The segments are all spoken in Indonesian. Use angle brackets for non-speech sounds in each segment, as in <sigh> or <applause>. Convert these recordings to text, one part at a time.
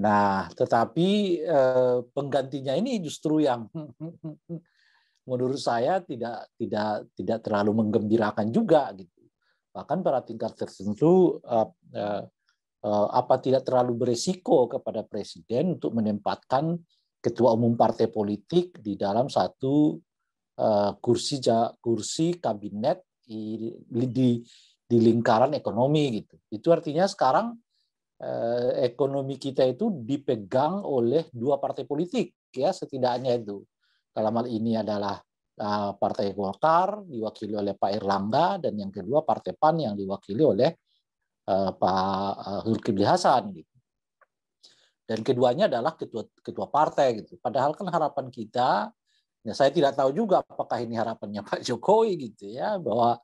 Nah, tetapi eh, penggantinya ini justru yang <laughs> menurut saya tidak tidak tidak terlalu menggembirakan juga gitu. Bahkan pada tingkat tertentu eh, eh, apa tidak terlalu beresiko kepada presiden untuk menempatkan ketua umum partai politik di dalam satu kursi kursi kabinet di, di di lingkaran ekonomi gitu. Itu artinya sekarang Eh, ekonomi kita itu dipegang oleh dua partai politik ya setidaknya itu dalam hal ini adalah eh, partai Golkar diwakili oleh Pak Erlangga dan yang kedua partai PAN yang diwakili oleh eh, Pak Zulkifli Hasan gitu. Dan keduanya adalah ketua ketua partai gitu. Padahal kan harapan kita ya saya tidak tahu juga apakah ini harapannya Pak Jokowi gitu ya bahwa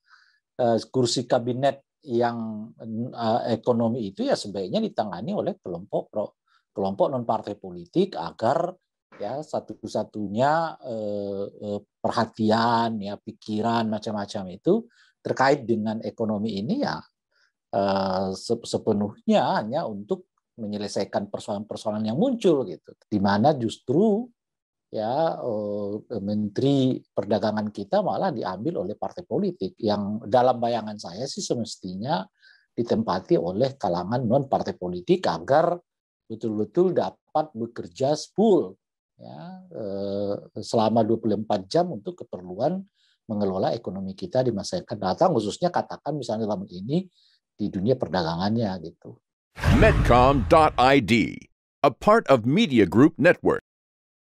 kursi kabinet yang eh, ekonomi itu ya sebaiknya ditangani oleh kelompok pro, kelompok non partai politik agar ya satu-satunya eh, eh, perhatian ya pikiran macam-macam itu terkait dengan ekonomi ini ya eh, sepenuhnya hanya untuk menyelesaikan persoalan-persoalan yang muncul gitu. Di mana justru ya eh, menteri perdagangan kita malah diambil oleh partai politik yang dalam bayangan saya sih semestinya ditempati oleh kalangan non partai politik agar betul-betul dapat bekerja full ya eh, selama 24 jam untuk keperluan mengelola ekonomi kita di masa yang akan datang khususnya katakan misalnya dalam ini di dunia perdagangannya gitu. Medcom.id, a part of Media Group Network.